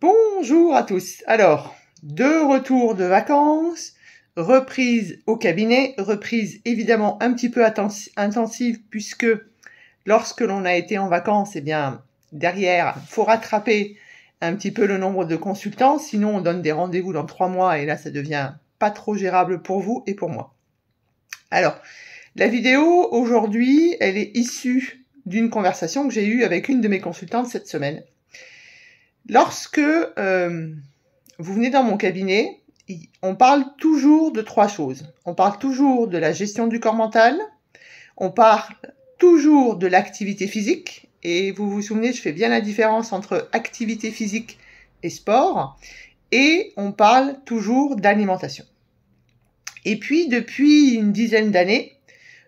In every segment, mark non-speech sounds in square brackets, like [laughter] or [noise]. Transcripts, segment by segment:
Bonjour à tous. Alors, deux retours de vacances, reprise au cabinet, reprise évidemment un petit peu intensive puisque lorsque l'on a été en vacances, eh bien, derrière, faut rattraper un petit peu le nombre de consultants, sinon on donne des rendez-vous dans trois mois et là ça devient pas trop gérable pour vous et pour moi. Alors, la vidéo aujourd'hui, elle est issue d'une conversation que j'ai eue avec une de mes consultantes cette semaine Lorsque euh, vous venez dans mon cabinet, on parle toujours de trois choses. On parle toujours de la gestion du corps mental, on parle toujours de l'activité physique, et vous vous souvenez, je fais bien la différence entre activité physique et sport, et on parle toujours d'alimentation. Et puis, depuis une dizaine d'années,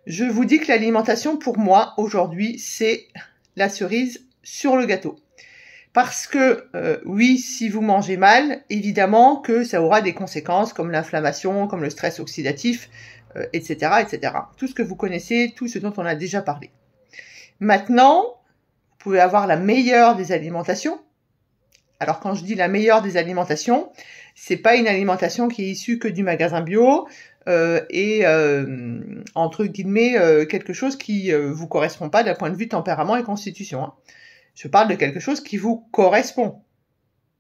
je vous dis que l'alimentation, pour moi, aujourd'hui, c'est la cerise sur le gâteau parce que euh, oui, si vous mangez mal, évidemment que ça aura des conséquences comme l'inflammation, comme le stress oxydatif, etc., euh, etc. Tout ce que vous connaissez, tout ce dont on a déjà parlé. Maintenant, vous pouvez avoir la meilleure des alimentations. Alors quand je dis la meilleure des alimentations, c'est pas une alimentation qui est issue que du magasin bio euh, et entre guillemets quelque chose qui vous correspond pas d'un point de vue tempérament et constitution. Hein. Je parle de quelque chose qui vous correspond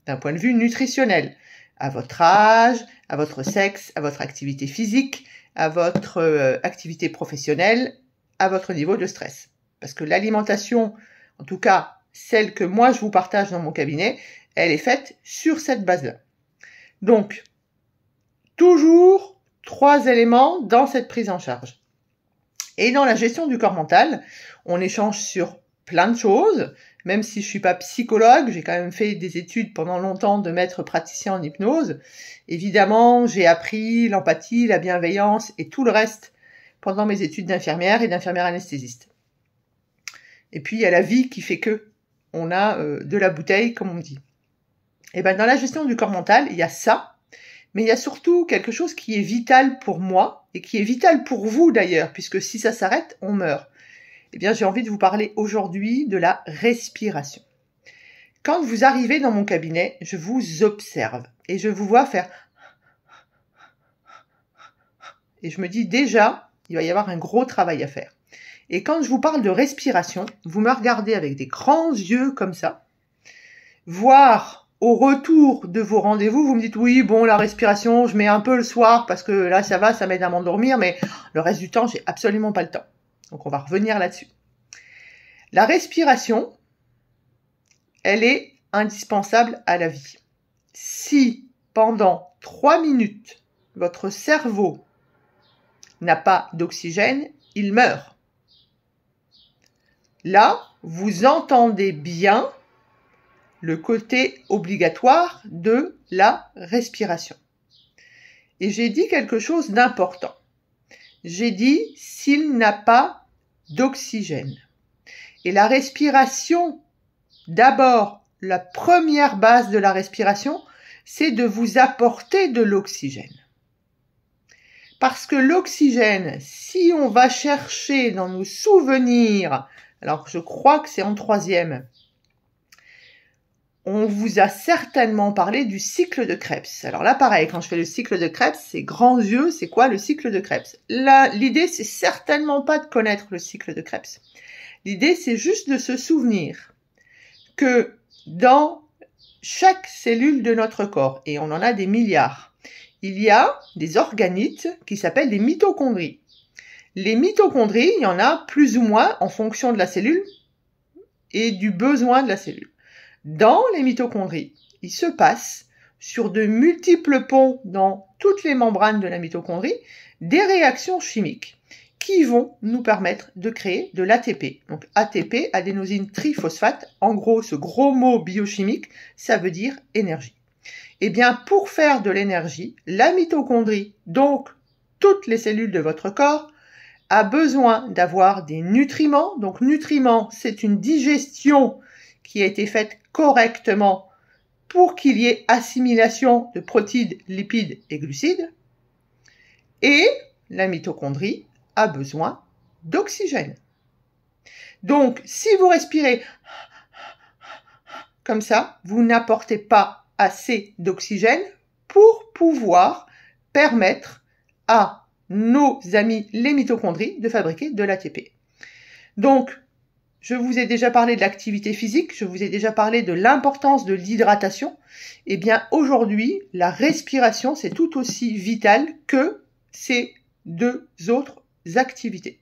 d'un point de vue nutritionnel, à votre âge, à votre sexe, à votre activité physique, à votre euh, activité professionnelle, à votre niveau de stress. Parce que l'alimentation, en tout cas celle que moi je vous partage dans mon cabinet, elle est faite sur cette base-là. Donc, toujours trois éléments dans cette prise en charge. Et dans la gestion du corps mental, on échange sur plein de choses. Même si je suis pas psychologue, j'ai quand même fait des études pendant longtemps de maître praticien en hypnose. Évidemment, j'ai appris l'empathie, la bienveillance et tout le reste pendant mes études d'infirmière et d'infirmière anesthésiste. Et puis, il y a la vie qui fait que on a euh, de la bouteille, comme on dit. Et ben, dans la gestion du corps mental, il y a ça, mais il y a surtout quelque chose qui est vital pour moi et qui est vital pour vous d'ailleurs, puisque si ça s'arrête, on meurt eh bien, j'ai envie de vous parler aujourd'hui de la respiration. Quand vous arrivez dans mon cabinet, je vous observe et je vous vois faire et je me dis déjà, il va y avoir un gros travail à faire. Et quand je vous parle de respiration, vous me regardez avec des grands yeux comme ça, voire au retour de vos rendez-vous, vous me dites oui, bon, la respiration, je mets un peu le soir parce que là, ça va, ça m'aide à m'endormir, mais le reste du temps, j'ai absolument pas le temps. Donc on va revenir là-dessus. La respiration, elle est indispensable à la vie. Si pendant trois minutes, votre cerveau n'a pas d'oxygène, il meurt. Là, vous entendez bien le côté obligatoire de la respiration. Et j'ai dit quelque chose d'important. J'ai dit s'il n'a pas d'oxygène. Et la respiration, d'abord, la première base de la respiration, c'est de vous apporter de l'oxygène. Parce que l'oxygène, si on va chercher dans nos souvenirs, alors je crois que c'est en troisième, on vous a certainement parlé du cycle de Krebs. Alors là, pareil, quand je fais le cycle de Krebs, c'est grands yeux, c'est quoi le cycle de Krebs Là, l'idée, c'est certainement pas de connaître le cycle de Krebs. L'idée, c'est juste de se souvenir que dans chaque cellule de notre corps, et on en a des milliards, il y a des organites qui s'appellent des mitochondries. Les mitochondries, il y en a plus ou moins en fonction de la cellule et du besoin de la cellule dans les mitochondries. Il se passe sur de multiples ponts dans toutes les membranes de la mitochondrie des réactions chimiques qui vont nous permettre de créer de l'ATP. Donc ATP, adénosine triphosphate, en gros ce gros mot biochimique, ça veut dire énergie. Eh bien pour faire de l'énergie, la mitochondrie, donc toutes les cellules de votre corps, a besoin d'avoir des nutriments. Donc nutriments, c'est une digestion qui a été faite correctement pour qu'il y ait assimilation de protides, lipides et glucides. Et la mitochondrie a besoin d'oxygène. Donc, si vous respirez comme ça, vous n'apportez pas assez d'oxygène pour pouvoir permettre à nos amis les mitochondries de fabriquer de l'ATP. Donc, je vous ai déjà parlé de l'activité physique, je vous ai déjà parlé de l'importance de l'hydratation. Eh bien, aujourd'hui, la respiration, c'est tout aussi vital que ces deux autres activités.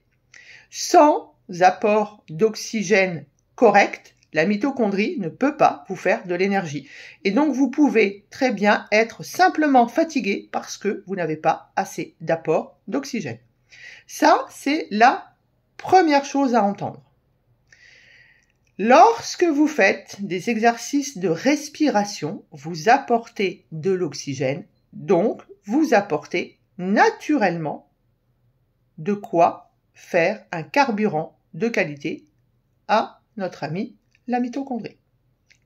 Sans apport d'oxygène correct, la mitochondrie ne peut pas vous faire de l'énergie. Et donc vous pouvez très bien être simplement fatigué parce que vous n'avez pas assez d'apport d'oxygène. Ça, c'est la première chose à entendre. Lorsque vous faites des exercices de respiration, vous apportez de l'oxygène, donc vous apportez naturellement de quoi faire un carburant de qualité à notre ami la mitochondrie.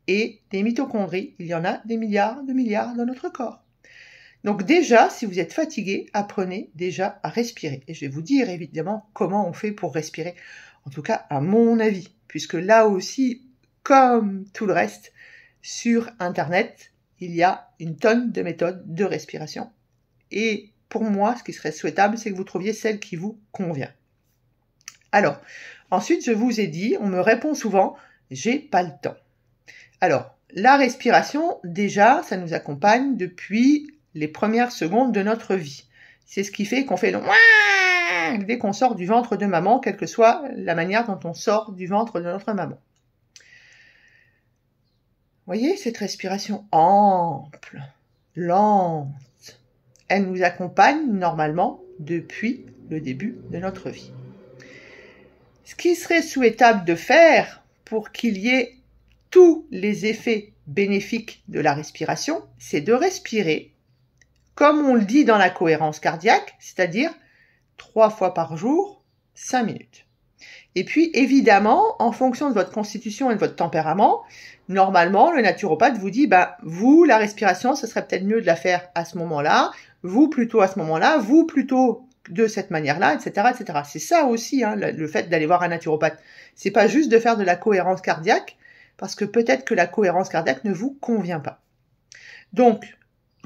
Et des mitochondries, il y en a des milliards de milliards dans notre corps. Donc déjà, si vous êtes fatigué, apprenez déjà à respirer. Et je vais vous dire évidemment comment on fait pour respirer. En tout cas, à mon avis puisque là aussi, comme tout le reste, sur Internet, il y a une tonne de méthodes de respiration. Et pour moi, ce qui serait souhaitable, c'est que vous trouviez celle qui vous convient. Alors, ensuite, je vous ai dit, on me répond souvent, j'ai pas le temps. Alors, la respiration, déjà, ça nous accompagne depuis les premières secondes de notre vie. C'est ce qui fait qu'on fait le dès qu'on sort du ventre de maman, quelle que soit la manière dont on sort du ventre de notre maman. Voyez cette respiration ample, lente. Elle nous accompagne normalement depuis le début de notre vie. Ce qui serait souhaitable de faire pour qu'il y ait tous les effets bénéfiques de la respiration, c'est de respirer comme on le dit dans la cohérence cardiaque, c'est-à-dire trois fois par jour, cinq minutes. Et puis, évidemment, en fonction de votre constitution et de votre tempérament, normalement, le naturopathe vous dit, bah, vous, la respiration, ce serait peut-être mieux de la faire à ce moment-là, vous plutôt à ce moment-là, vous plutôt de cette manière-là, etc., etc. C'est ça aussi, hein, le, fait d'aller voir un naturopathe. C'est pas juste de faire de la cohérence cardiaque, parce que peut-être que la cohérence cardiaque ne vous convient pas. Donc,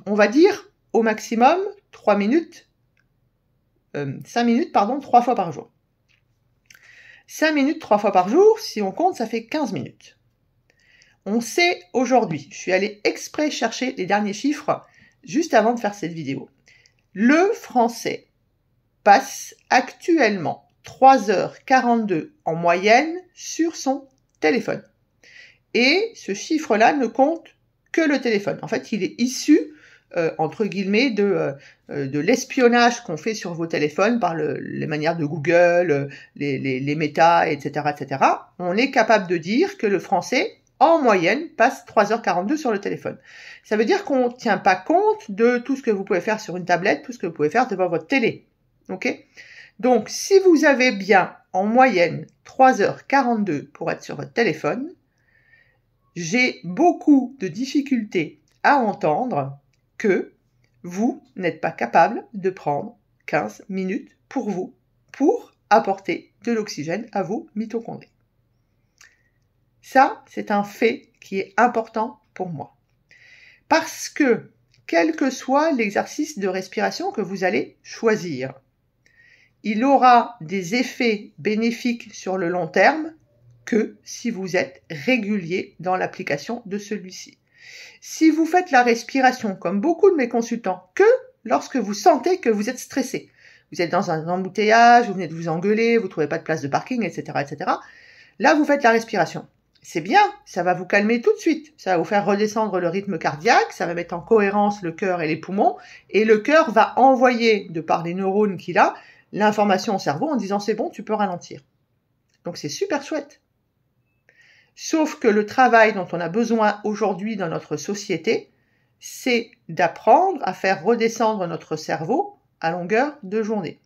on va dire, au maximum 3 minutes, euh, cinq 5 minutes, pardon, 3 fois par jour. 5 minutes 3 fois par jour, si on compte, ça fait 15 minutes. On sait aujourd'hui, je suis allé exprès chercher les derniers chiffres juste avant de faire cette vidéo. Le français passe actuellement 3h42 en moyenne sur son téléphone. Et ce chiffre-là ne compte que le téléphone. En fait, il est issu euh, entre guillemets, de, euh, euh, de l'espionnage qu'on fait sur vos téléphones par les manières de Google, les, les, méta, etc., etc., on est capable de dire que le français, en moyenne, passe 3h42 sur le téléphone. Ça veut dire qu'on ne tient pas compte de tout ce que vous pouvez faire sur une tablette, tout ce que vous pouvez faire devant votre télé. OK Donc, si vous avez bien, en moyenne, 3h42 pour être sur votre téléphone, j'ai beaucoup de difficultés à entendre que vous n'êtes pas capable de prendre 15 minutes pour vous, pour apporter de l'oxygène à vos mitochondries. Ça, c'est un fait qui est important pour moi. Parce que, quel que soit l'exercice de respiration que vous allez choisir, il aura des effets bénéfiques sur le long terme que si vous êtes régulier dans l'application de celui-ci. Si vous faites la respiration, comme beaucoup de mes consultants, que lorsque vous sentez que vous êtes stressé, vous êtes dans un embouteillage, vous venez de vous engueuler, vous ne trouvez pas de place de parking, etc., etc. Là, vous faites la respiration. C'est bien, ça va vous calmer tout de suite. Ça va vous faire redescendre le rythme cardiaque, ça va mettre en cohérence le cœur et les poumons, et le cœur va envoyer, de par les neurones qu'il a, l'information au cerveau en disant c'est bon, tu peux ralentir. Donc c'est super chouette. Sauf que le travail dont on a besoin aujourd'hui dans notre société, c'est d'apprendre à faire redescendre notre cerveau à longueur de journée.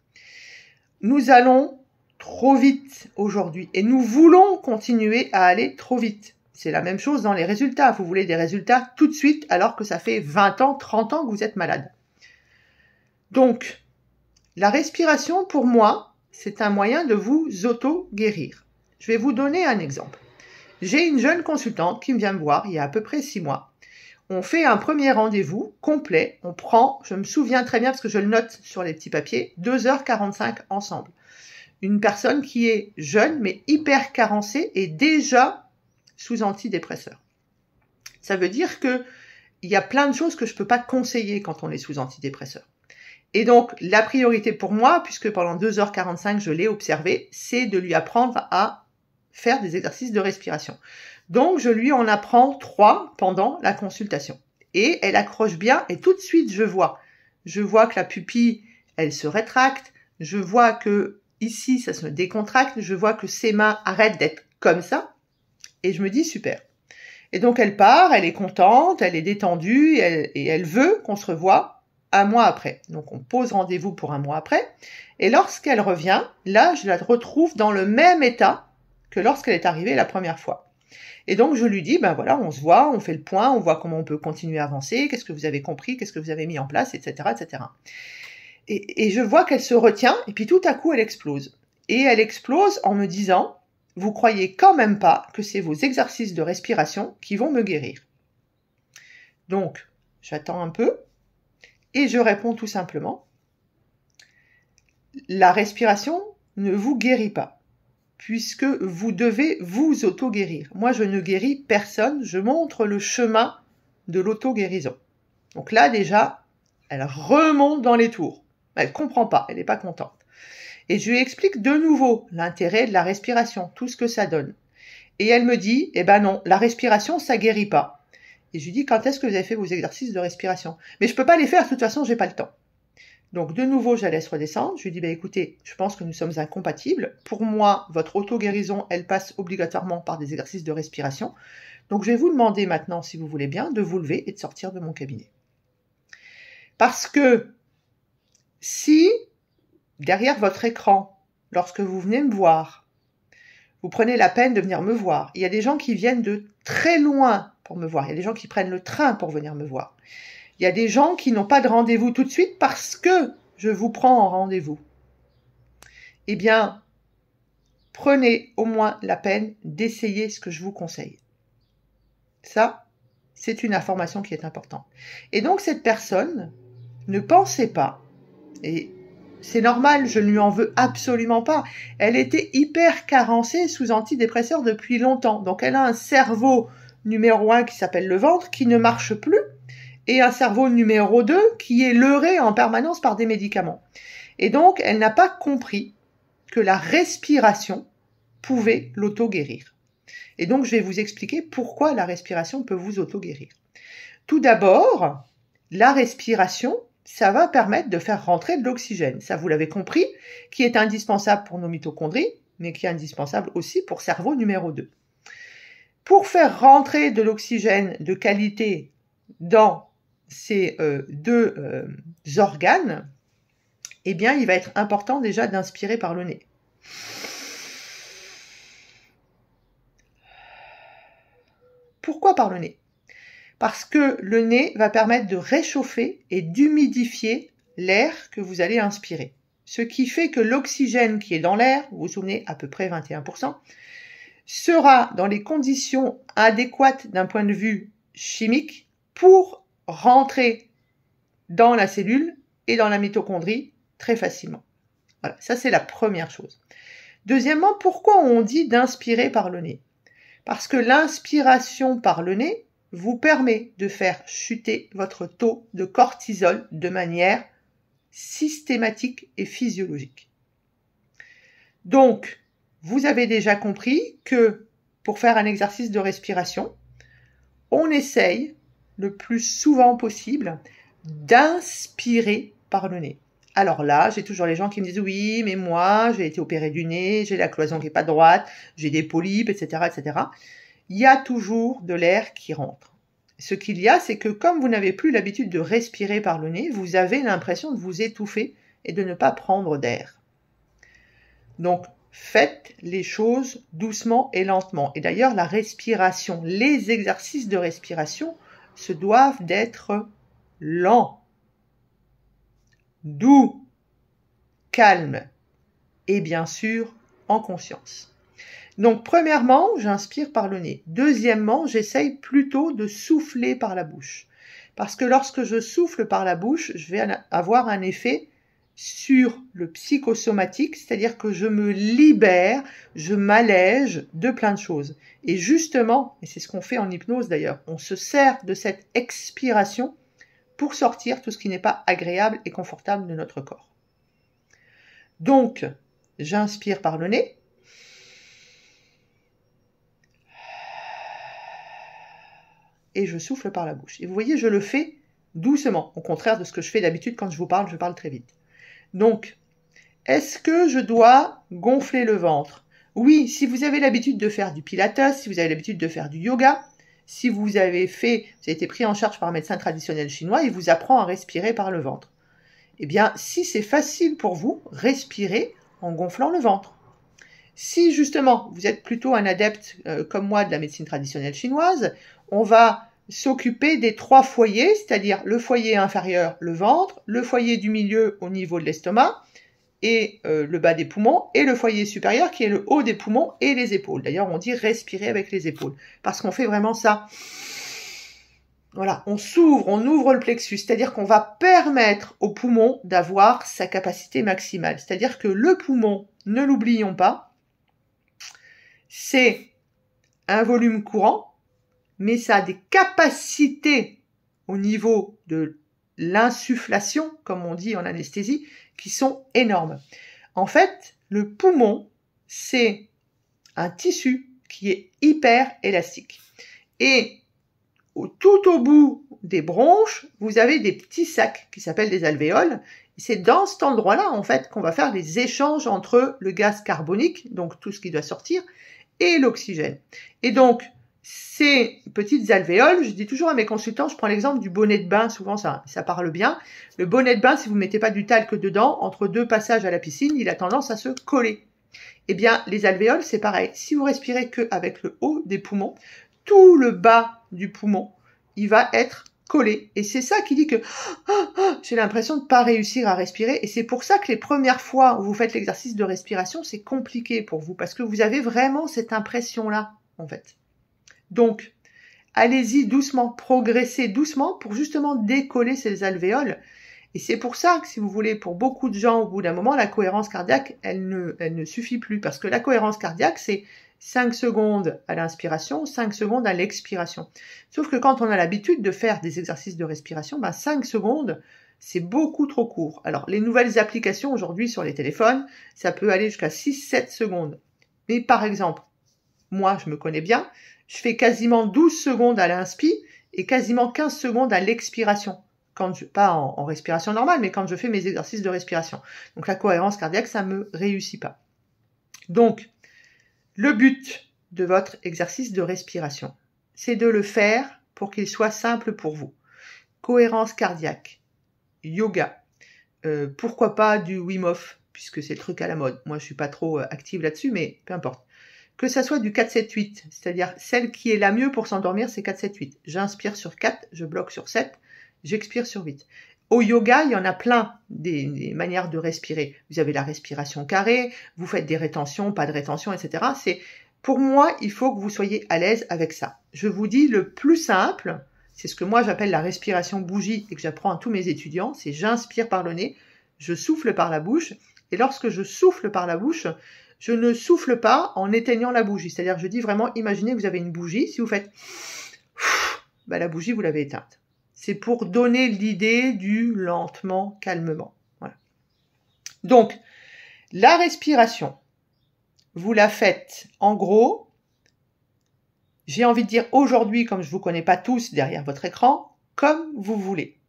Nous allons trop vite aujourd'hui et nous voulons continuer à aller trop vite. C'est la même chose dans les résultats. Vous voulez des résultats tout de suite alors que ça fait 20 ans, 30 ans que vous êtes malade. Donc, la respiration, pour moi, c'est un moyen de vous auto-guérir. Je vais vous donner un exemple. J'ai une jeune consultante qui me vient me voir il y a à peu près six mois. On fait un premier rendez-vous complet. On prend, je me souviens très bien parce que je le note sur les petits papiers, 2h45 ensemble. Une personne qui est jeune mais hyper carencée et déjà sous antidépresseur. Ça veut dire que il y a plein de choses que je peux pas conseiller quand on est sous antidépresseur. Et donc, la priorité pour moi, puisque pendant 2h45 je l'ai observé, c'est de lui apprendre à faire des exercices de respiration. Donc, je lui en apprends trois pendant la consultation. Et elle accroche bien et tout de suite, je vois. Je vois que la pupille, elle se rétracte. Je vois que ici, ça se décontracte. Je vois que ses mains arrêtent d'être comme ça. Et je me dis, super. Et donc, elle part, elle est contente, elle est détendue et elle, et elle veut qu'on se revoie un mois après. Donc, on pose rendez-vous pour un mois après. Et lorsqu'elle revient, là, je la retrouve dans le même état que lorsqu'elle est arrivée la première fois. Et donc je lui dis, ben voilà, on se voit, on fait le point, on voit comment on peut continuer à avancer, qu'est-ce que vous avez compris, qu'est-ce que vous avez mis en place, etc. etc. Et, et je vois qu'elle se retient, et puis tout à coup elle explose. Et elle explose en me disant, vous croyez quand même pas que c'est vos exercices de respiration qui vont me guérir. Donc, j'attends un peu, et je réponds tout simplement, la respiration ne vous guérit pas puisque vous devez vous auto-guérir. Moi, je ne guéris personne, je montre le chemin de l'auto-guérison. Donc là, déjà, elle remonte dans les tours. Elle comprend pas, elle n'est pas contente. Et je lui explique de nouveau l'intérêt de la respiration, tout ce que ça donne. Et elle me dit, eh ben non, la respiration, ça guérit pas. Et je lui dis, quand est-ce que vous avez fait vos exercices de respiration Mais je ne peux pas les faire, de toute façon, j'ai pas le temps. Donc de nouveau, je la laisse redescendre. Je lui dis, bah, écoutez, je pense que nous sommes incompatibles. Pour moi, votre auto-guérison, elle passe obligatoirement par des exercices de respiration. Donc je vais vous demander maintenant, si vous voulez bien, de vous lever et de sortir de mon cabinet. Parce que si derrière votre écran, lorsque vous venez me voir, vous prenez la peine de venir me voir, il y a des gens qui viennent de très loin pour me voir, il y a des gens qui prennent le train pour venir me voir. Il y a des gens qui n'ont pas de rendez-vous tout de suite parce que je vous prends en rendez-vous. Eh bien, prenez au moins la peine d'essayer ce que je vous conseille. Ça, c'est une information qui est importante. Et donc cette personne, ne pensait pas, et c'est normal, je ne lui en veux absolument pas, elle était hyper carencée sous antidépresseur depuis longtemps. Donc elle a un cerveau numéro un qui s'appelle le ventre qui ne marche plus et un cerveau numéro 2 qui est leurré en permanence par des médicaments. Et donc, elle n'a pas compris que la respiration pouvait l'auto-guérir. Et donc, je vais vous expliquer pourquoi la respiration peut vous auto-guérir. Tout d'abord, la respiration, ça va permettre de faire rentrer de l'oxygène. Ça, vous l'avez compris, qui est indispensable pour nos mitochondries, mais qui est indispensable aussi pour cerveau numéro 2. Pour faire rentrer de l'oxygène de qualité dans ces euh, deux euh, organes, eh bien, il va être important déjà d'inspirer par le nez. Pourquoi par le nez Parce que le nez va permettre de réchauffer et d'humidifier l'air que vous allez inspirer. Ce qui fait que l'oxygène qui est dans l'air, vous vous souvenez à peu près 21%, sera dans les conditions adéquates d'un point de vue chimique pour rentrer dans la cellule et dans la mitochondrie très facilement. Voilà, ça c'est la première chose. Deuxièmement, pourquoi on dit d'inspirer par le nez Parce que l'inspiration par le nez vous permet de faire chuter votre taux de cortisol de manière systématique et physiologique. Donc, vous avez déjà compris que pour faire un exercice de respiration, on essaye le plus souvent possible d'inspirer par le nez. Alors là, j'ai toujours les gens qui me disent oui, mais moi, j'ai été opéré du nez, j'ai la cloison qui n'est pas droite, j'ai des polypes, etc., etc. Il y a toujours de l'air qui rentre. Ce qu'il y a, c'est que comme vous n'avez plus l'habitude de respirer par le nez, vous avez l'impression de vous étouffer et de ne pas prendre d'air. Donc, faites les choses doucement et lentement. Et d'ailleurs, la respiration, les exercices de respiration se doivent d'être lents, doux, calmes et bien sûr en conscience. Donc premièrement, j'inspire par le nez. Deuxièmement, j'essaye plutôt de souffler par la bouche. Parce que lorsque je souffle par la bouche, je vais avoir un effet sur le psychosomatique, c'est-à-dire que je me libère, je m'allège de plein de choses. Et justement, et c'est ce qu'on fait en hypnose d'ailleurs, on se sert de cette expiration pour sortir tout ce qui n'est pas agréable et confortable de notre corps. Donc, j'inspire par le nez. Et je souffle par la bouche. Et vous voyez, je le fais doucement, au contraire de ce que je fais d'habitude quand je vous parle, je parle très vite. Donc, est-ce que je dois gonfler le ventre Oui, si vous avez l'habitude de faire du pilates, si vous avez l'habitude de faire du yoga, si vous avez fait, vous avez été pris en charge par un médecin traditionnel chinois, il vous apprend à respirer par le ventre. Eh bien, si c'est facile pour vous, respirez en gonflant le ventre. Si justement vous êtes plutôt un adepte euh, comme moi de la médecine traditionnelle chinoise, on va s'occuper des trois foyers, c'est-à-dire le foyer inférieur, le ventre, le foyer du milieu au niveau de l'estomac et euh, le bas des poumons, et le foyer supérieur qui est le haut des poumons et les épaules. D'ailleurs, on dit respirer avec les épaules, parce qu'on fait vraiment ça. Voilà, on s'ouvre, on ouvre le plexus, c'est-à-dire qu'on va permettre au poumon d'avoir sa capacité maximale. C'est-à-dire que le poumon, ne l'oublions pas, c'est un volume courant, mais ça a des capacités au niveau de l'insufflation, comme on dit en anesthésie, qui sont énormes. En fait, le poumon, c'est un tissu qui est hyper élastique. Et tout au bout des bronches, vous avez des petits sacs qui s'appellent des alvéoles. C'est dans cet endroit-là, en fait, qu'on va faire des échanges entre le gaz carbonique, donc tout ce qui doit sortir, et l'oxygène. Et donc, ces petites alvéoles, je dis toujours à mes consultants, je prends l'exemple du bonnet de bain, souvent ça, ça parle bien. Le bonnet de bain, si vous ne mettez pas du talc dedans, entre deux passages à la piscine, il a tendance à se coller. Eh bien, les alvéoles, c'est pareil. Si vous respirez que avec le haut des poumons, tout le bas du poumon, il va être collé. Et c'est ça qui dit que [gasps] oh, oh, j'ai l'impression de ne pas réussir à respirer. Et c'est pour ça que les premières fois où vous faites l'exercice de respiration, c'est compliqué pour vous, parce que vous avez vraiment cette impression-là, en fait. Donc, allez-y doucement, progressez doucement pour justement décoller ces alvéoles. Et c'est pour ça que, si vous voulez, pour beaucoup de gens, au bout d'un moment, la cohérence cardiaque, elle ne, suffit plus. Parce que la cohérence cardiaque, c'est 5 secondes à l'inspiration, 5 secondes à l'expiration. Sauf que quand on a l'habitude de faire des exercices de respiration, 5 ben, secondes, c'est beaucoup trop court. Alors, les nouvelles applications aujourd'hui sur les téléphones, ça peut aller jusqu'à 6-7 secondes. Mais par exemple, moi je me connais bien, je fais quasiment 12 secondes à l'inspi et quasiment 15 secondes à l'expiration. Quand je, pas en, respiration normale, mais quand je fais mes exercices de respiration. Donc la cohérence cardiaque, ça ne me réussit pas. Donc, le but de votre exercice de respiration, c'est de le faire pour qu'il soit simple pour vous. Cohérence cardiaque, yoga, euh, pourquoi pas du Wim Hof, puisque c'est le truc à la mode. Moi, je suis pas trop euh, active là-dessus, mais peu importe que ça soit du 4-7-8, c'est-à-dire celle qui est la mieux pour s'endormir, c'est 4-7-8. J'inspire sur 4, je bloque sur 7, j'expire sur 8. Au yoga, il y en a plein des, manières de respirer. Vous avez la respiration carrée, vous faites des rétentions, pas de rétention, etc. C'est pour moi, il faut que vous soyez à l'aise avec ça. Je vous dis le plus simple, c'est ce que moi j'appelle la respiration bougie et que j'apprends à tous mes étudiants, c'est j'inspire par le nez, je souffle par la bouche, et lorsque je souffle par la bouche, je ne souffle pas en éteignant la bougie. C'est-à-dire, je dis vraiment, imaginez que vous avez une bougie. Si vous faites, [sniffs] bah, la bougie, vous l'avez éteinte. C'est pour donner l'idée du lentement, calmement. Donc, la respiration, vous la faites en gros. J'ai envie de dire aujourd'hui, comme je ne vous connais pas tous derrière votre écran, comme vous voulez.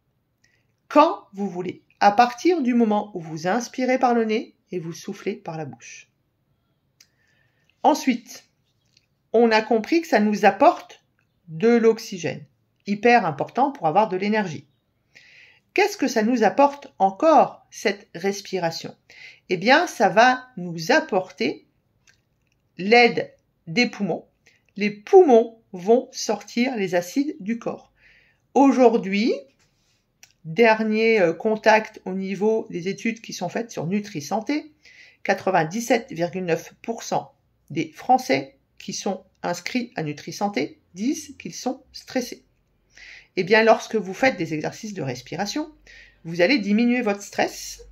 Quand vous voulez. À partir du moment où vous inspirez par le nez et vous soufflez par la bouche. Ensuite, on a compris que ça nous apporte de l'oxygène, hyper important pour avoir de l'énergie. Qu'est-ce que ça nous apporte encore, cette respiration Eh bien, ça va nous apporter l'aide des poumons. Les poumons vont sortir les acides du corps. Aujourd'hui, dernier euh, contact au niveau des études qui sont faites sur Nutri Santé, 97,9% des Français qui sont inscrits à NutriSanté disent qu'ils sont stressés. Eh bien, lorsque vous faites des exercices de respiration, vous allez diminuer votre stress,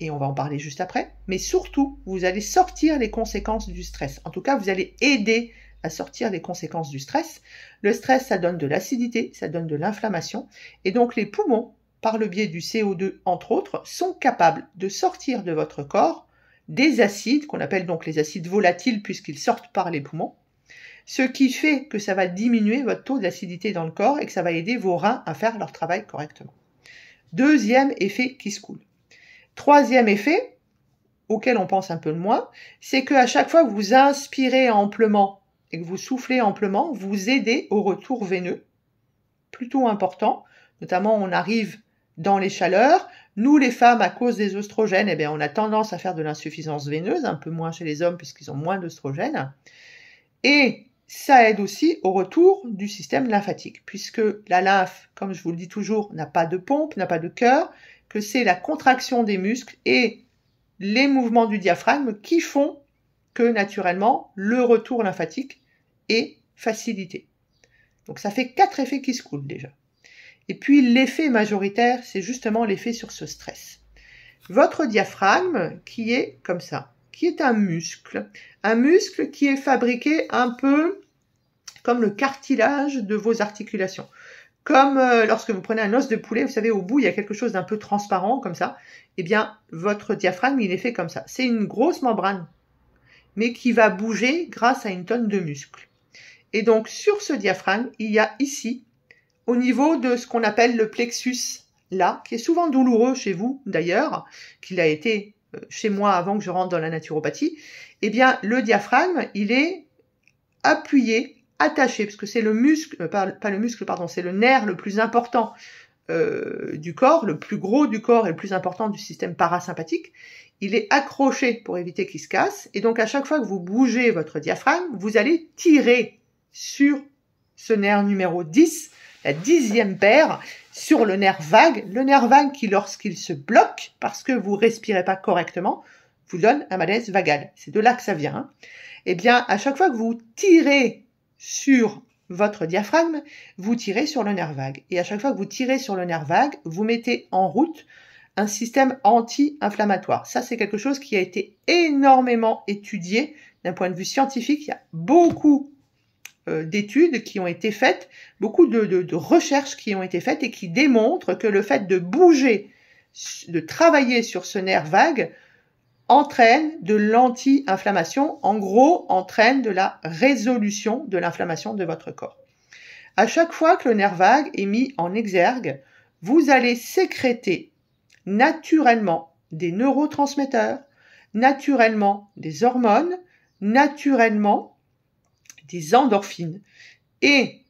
et on va en parler juste après, mais surtout, vous allez sortir les conséquences du stress. En tout cas, vous allez aider à sortir les conséquences du stress. Le stress, ça donne de l'acidité, ça donne de l'inflammation, et donc les poumons, par le biais du CO2 entre autres, sont capables de sortir de votre corps des acides, qu'on appelle donc les acides volatiles puisqu'ils sortent par les poumons, ce qui fait que ça va diminuer votre taux d'acidité dans le corps et que ça va aider vos reins à faire leur travail correctement. Deuxième effet qui se coule. Troisième effet, auquel on pense un peu moins, c'est qu'à chaque fois que vous inspirez amplement et que vous soufflez amplement, vous aidez au retour veineux, plutôt important. Notamment, on arrive dans les chaleurs, nous, les femmes, à cause des oestrogènes, eh bien, on a tendance à faire de l'insuffisance veineuse, un peu moins chez les hommes puisqu'ils ont moins d'oestrogènes. Et ça aide aussi au retour du système lymphatique, puisque la lymphe, comme je vous le dis toujours, n'a pas de pompe, n'a pas de cœur, que c'est la contraction des muscles et les mouvements du diaphragme qui font que naturellement le retour lymphatique est facilité. Donc ça fait quatre effets qui se coulent déjà. Et puis l'effet majoritaire, c'est justement l'effet sur ce stress. Votre diaphragme, qui est comme ça, qui est un muscle, un muscle qui est fabriqué un peu comme le cartilage de vos articulations. Comme euh, lorsque vous prenez un os de poulet, vous savez, au bout, il y a quelque chose d'un peu transparent comme ça. Eh bien, votre diaphragme, il est fait comme ça. C'est une grosse membrane, mais qui va bouger grâce à une tonne de muscles. Et donc, sur ce diaphragme, il y a ici au niveau de ce qu'on appelle le plexus là, qui est souvent douloureux chez vous d'ailleurs, qu'il a été euh, chez moi avant que je rentre dans la naturopathie, eh bien le diaphragme, il est appuyé, attaché, parce que c'est le muscle, euh, pas le muscle, pardon, c'est le nerf le plus important euh, du corps, le plus gros du corps et le plus important du système parasympathique. Il est accroché pour éviter qu'il se casse, et donc à chaque fois que vous bougez votre diaphragme, vous allez tirer sur ce nerf numéro 10 la dixième paire, sur le nerf vague. Le nerf vague qui, lorsqu'il se bloque parce que vous respirez pas correctement, vous donne un malaise vagal. C'est de là que ça vient. Et hein. Eh bien, à chaque fois que vous tirez sur votre diaphragme, vous tirez sur le nerf vague. Et à chaque fois que vous tirez sur le nerf vague, vous mettez en route un système anti-inflammatoire. Ça, c'est quelque chose qui a été énormément étudié d'un point de vue scientifique. Il y a beaucoup euh, d'études qui ont été faites, beaucoup de, recherches qui ont été faites et qui démontrent que le fait de bouger, de travailler sur ce nerf vague, entraîne de l'anti-inflammation, en gros, entraîne de la résolution de l'inflammation de votre corps. À chaque fois que le nerf vague est mis en exergue, vous allez sécréter naturellement des neurotransmetteurs, naturellement des hormones, naturellement des endorphines. Et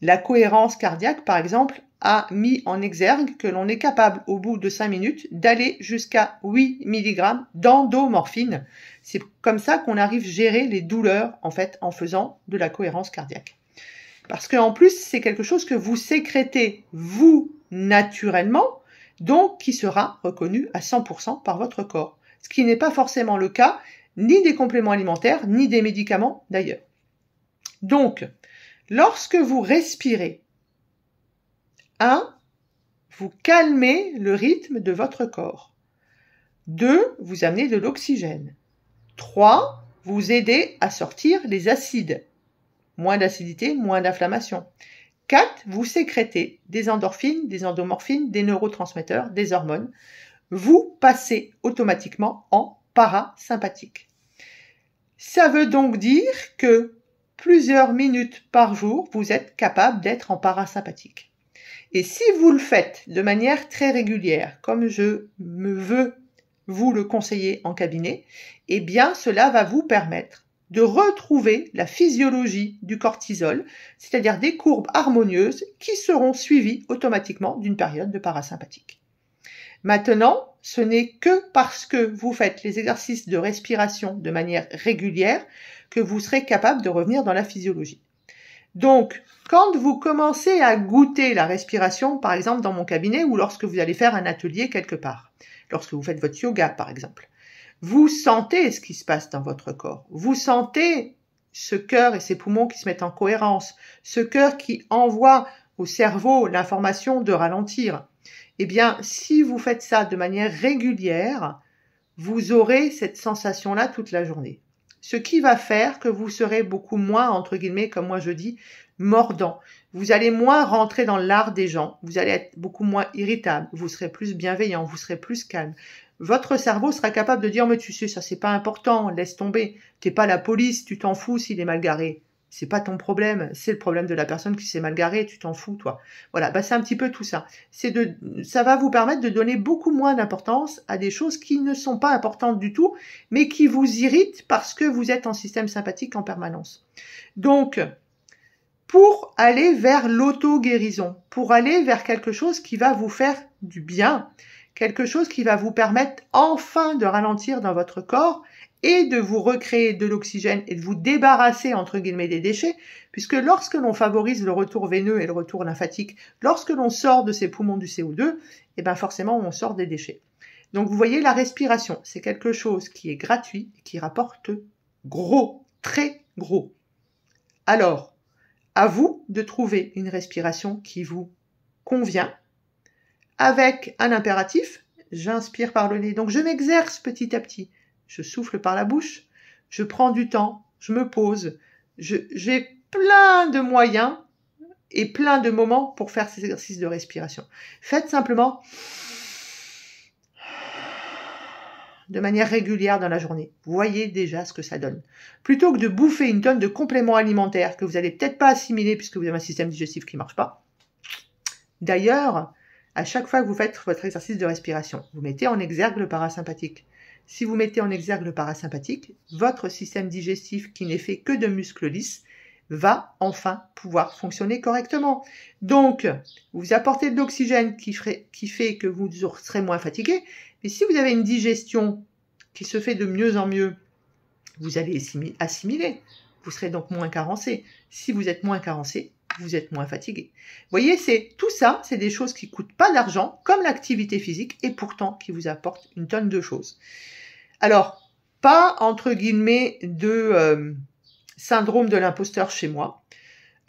la cohérence cardiaque, par exemple, a mis en exergue que l'on est capable, au bout de 5 minutes, d'aller jusqu'à 8 mg d'endomorphine. C'est comme ça qu'on arrive à gérer les douleurs, en fait, en faisant de la cohérence cardiaque. Parce qu'en plus, c'est quelque chose que vous sécrétez, vous, naturellement, donc qui sera reconnu à 100% par votre corps. Ce qui n'est pas forcément le cas, ni des compléments alimentaires, ni des médicaments d'ailleurs. Donc, lorsque vous respirez, 1. Vous calmez le rythme de votre corps. 2. Vous amenez de l'oxygène. 3. Vous aidez à sortir les acides. Moins d'acidité, moins d'inflammation. 4. Vous sécrétez des endorphines, des endomorphines, des neurotransmetteurs, des hormones. Vous passez automatiquement en parasympathique. Ça veut donc dire que plusieurs minutes par jour, vous êtes capable d'être en parasympathique. Et si vous le faites de manière très régulière, comme je me veux vous le conseiller en cabinet, eh bien cela va vous permettre de retrouver la physiologie du cortisol, c'est-à-dire des courbes harmonieuses qui seront suivies automatiquement d'une période de parasympathique. Maintenant, ce n'est que parce que vous faites les exercices de respiration de manière régulière que vous serez capable de revenir dans la physiologie. Donc, quand vous commencez à goûter la respiration, par exemple dans mon cabinet ou lorsque vous allez faire un atelier quelque part, lorsque vous faites votre yoga par exemple, vous sentez ce qui se passe dans votre corps. Vous sentez ce cœur et ces poumons qui se mettent en cohérence, ce cœur qui envoie au cerveau l'information de ralentir. Eh bien, si vous faites ça de manière régulière, vous aurez cette sensation-là toute la journée ce qui va faire que vous serez beaucoup moins, entre guillemets, comme moi je dis, mordant. Vous allez moins rentrer dans l'art des gens, vous allez être beaucoup moins irritable, vous serez plus bienveillant, vous serez plus calme. Votre cerveau sera capable de dire, mais tu sais, ça c'est pas important, laisse tomber, t'es pas la police, tu t'en fous s'il est mal garé c'est pas ton problème, c'est le problème de la personne qui s'est mal garée, tu t'en fous, toi. Voilà, bah, c'est un petit peu tout ça. C'est de, ça va vous permettre de donner beaucoup moins d'importance à des choses qui ne sont pas importantes du tout, mais qui vous irritent parce que vous êtes en système sympathique en permanence. Donc, pour aller vers l'auto-guérison, pour aller vers quelque chose qui va vous faire du bien, quelque chose qui va vous permettre enfin de ralentir dans votre corps et de vous recréer de l'oxygène et de vous débarrasser entre guillemets des déchets, puisque lorsque l'on favorise le retour veineux et le retour lymphatique, lorsque l'on sort de ses poumons du CO2, eh ben forcément on sort des déchets. Donc vous voyez, la respiration, c'est quelque chose qui est gratuit, qui rapporte gros, très gros. Alors, à vous de trouver une respiration qui vous convient, avec un impératif, j'inspire par le nez, donc je m'exerce petit à petit je souffle par la bouche, je prends du temps, je me pose, j'ai plein de moyens et plein de moments pour faire ces exercices de respiration. Faites simplement de manière régulière dans la journée. Vous voyez déjà ce que ça donne. Plutôt que de bouffer une tonne de compléments alimentaires que vous n'allez peut-être pas assimiler puisque vous avez un système digestif qui ne marche pas. D'ailleurs, à chaque fois que vous faites votre exercice de respiration, vous mettez en exergue le parasympathique. Si vous mettez en exergue le parasympathique, votre système digestif qui n'est fait que de muscles lisses va enfin pouvoir fonctionner correctement. Donc, vous apportez de l'oxygène qui, fait que vous serez moins fatigué, mais si vous avez une digestion qui se fait de mieux en mieux, vous allez assimiler, vous serez donc moins carencé. Si vous êtes moins carencé, vous êtes moins fatigué. Vous voyez, c'est tout ça, c'est des choses qui coûtent pas d'argent, comme l'activité physique, et pourtant qui vous apportent une tonne de choses. Alors, pas entre guillemets de euh, syndrome de l'imposteur chez moi.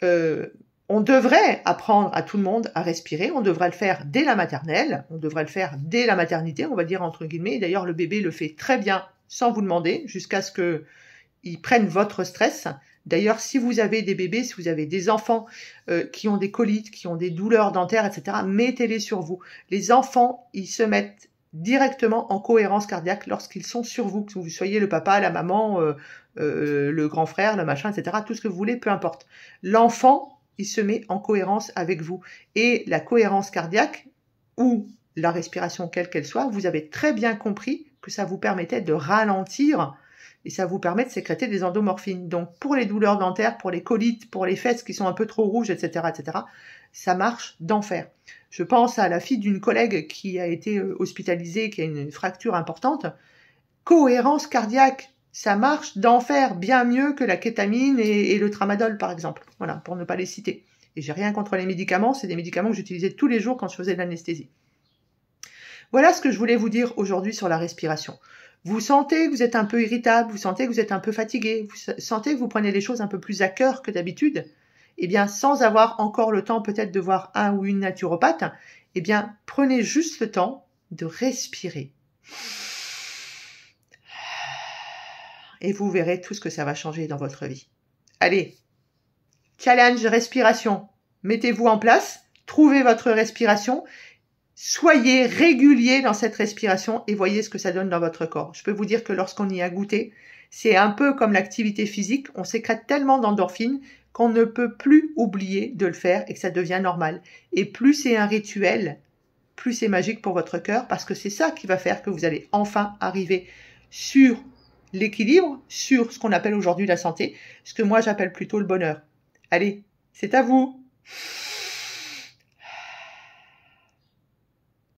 Euh, on devrait apprendre à tout le monde à respirer, on devrait le faire dès la maternelle, on devrait le faire dès la maternité, on va dire entre guillemets. D'ailleurs, le bébé le fait très bien sans vous demander, jusqu'à ce que il prenne votre stress. D'ailleurs, si vous avez des bébés, si vous avez des enfants euh, qui ont des colites, qui ont des douleurs dentaires, etc., mettez-les sur vous. Les enfants, ils se mettent directement en cohérence cardiaque lorsqu'ils sont sur vous, que vous soyez le papa, la maman, euh, euh, le grand frère, le machin, etc., tout ce que vous voulez, peu importe. L'enfant, il se met en cohérence avec vous. Et la cohérence cardiaque, ou la respiration quelle qu'elle soit, vous avez très bien compris que ça vous permettait de ralentir et ça vous permet de sécréter des endomorphines. Donc pour les douleurs dentaires, pour les colites, pour les fesses qui sont un peu trop rouges, etc., etc., ça marche d'enfer. Je pense à la fille d'une collègue qui a été euh, hospitalisée, qui a une fracture importante. Cohérence cardiaque, ça marche d'enfer, bien mieux que la kétamine et, et, le tramadol, par exemple. Voilà, pour ne pas les citer. Et j'ai rien contre les médicaments, c'est des médicaments que j'utilisais tous les jours quand je faisais de l'anesthésie. Voilà ce que je voulais vous dire aujourd'hui sur la respiration. Vous sentez que vous êtes un peu irritable, vous sentez que vous êtes un peu fatigué, vous sentez que vous prenez les choses un peu plus à cœur que d'habitude. Eh bien, sans avoir encore le temps peut-être de voir un ou une naturopathe, eh bien, prenez juste le temps de respirer. Et vous verrez tout ce que ça va changer dans votre vie. Allez, challenge respiration. Mettez-vous en place, trouvez votre respiration soyez régulier dans cette respiration et voyez ce que ça donne dans votre corps. Je peux vous dire que lorsqu'on y a goûté, c'est un peu comme l'activité physique, on sécrète tellement d'endorphines qu'on ne peut plus oublier de le faire et que ça devient normal. Et plus c'est un rituel, plus c'est magique pour votre cœur parce que c'est ça qui va faire que vous allez enfin arriver sur l'équilibre, sur ce qu'on appelle aujourd'hui la santé, ce que moi j'appelle plutôt le bonheur. Allez, c'est à vous.